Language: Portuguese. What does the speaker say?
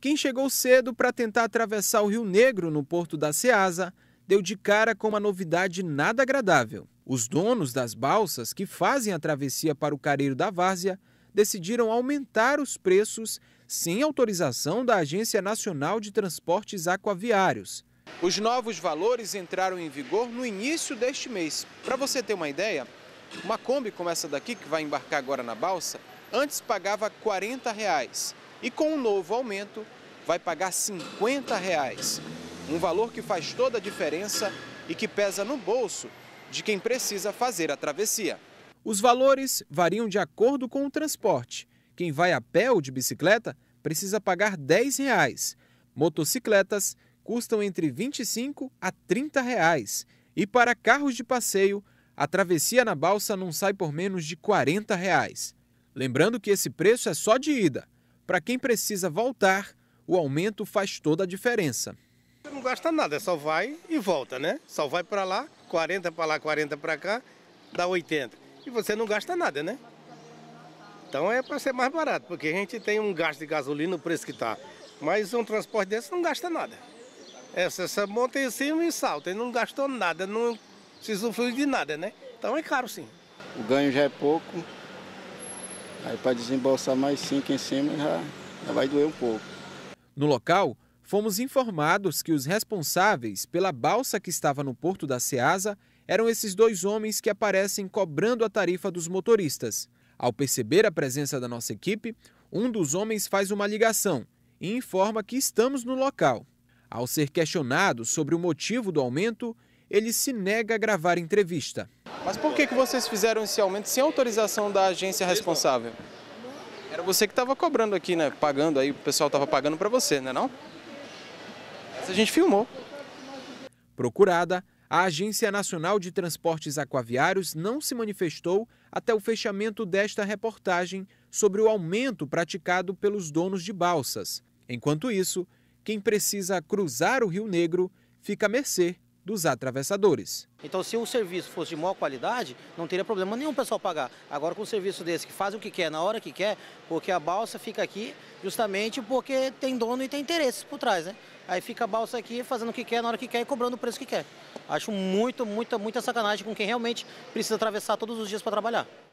Quem chegou cedo para tentar atravessar o Rio Negro no porto da Ceasa deu de cara com uma novidade nada agradável. Os donos das balsas que fazem a travessia para o Careiro da Várzea decidiram aumentar os preços sem autorização da Agência Nacional de Transportes Aquaviários. Os novos valores entraram em vigor no início deste mês. Para você ter uma ideia, uma Kombi como essa daqui, que vai embarcar agora na balsa, antes pagava R$ 40. Reais. E com o um novo aumento, vai pagar R$ 50, reais, um valor que faz toda a diferença e que pesa no bolso de quem precisa fazer a travessia. Os valores variam de acordo com o transporte. Quem vai a pé ou de bicicleta precisa pagar R$ 10. Reais. Motocicletas custam entre R$ 25 a R$ 30. Reais. E para carros de passeio, a travessia na balsa não sai por menos de R$ 40. Reais. Lembrando que esse preço é só de ida. Para quem precisa voltar, o aumento faz toda a diferença. Você não gasta nada, é só vai e volta, né? Só vai para lá, 40 para lá, 40 para cá, dá 80. E você não gasta nada, né? Então é para ser mais barato, porque a gente tem um gasto de gasolina, o preço que está. Mas um transporte desse não gasta nada. Essa, essa monta em cima e salta, não gastou nada, não se sofreu de nada, né? Então é caro sim. O ganho já é pouco, Aí para desembolsar mais cinco em cima já, já vai doer um pouco. No local, fomos informados que os responsáveis pela balsa que estava no porto da Ceasa eram esses dois homens que aparecem cobrando a tarifa dos motoristas. Ao perceber a presença da nossa equipe, um dos homens faz uma ligação e informa que estamos no local. Ao ser questionado sobre o motivo do aumento, ele se nega a gravar entrevista. Mas por que, que vocês fizeram esse aumento sem autorização da agência responsável? Era você que estava cobrando aqui, né? Pagando aí, o pessoal estava pagando para você, né não? Essa a gente filmou. Procurada, a Agência Nacional de Transportes Aquaviários não se manifestou até o fechamento desta reportagem sobre o aumento praticado pelos donos de balsas. Enquanto isso, quem precisa cruzar o Rio Negro fica à mercê dos atravessadores. Então, se o serviço fosse de maior qualidade, não teria problema nenhum o pessoal pagar. Agora, com um serviço desse que faz o que quer, na hora que quer, porque a balsa fica aqui justamente porque tem dono e tem interesses por trás, né? Aí fica a balsa aqui fazendo o que quer, na hora que quer e cobrando o preço que quer. Acho muito, muita, muita sacanagem com quem realmente precisa atravessar todos os dias para trabalhar.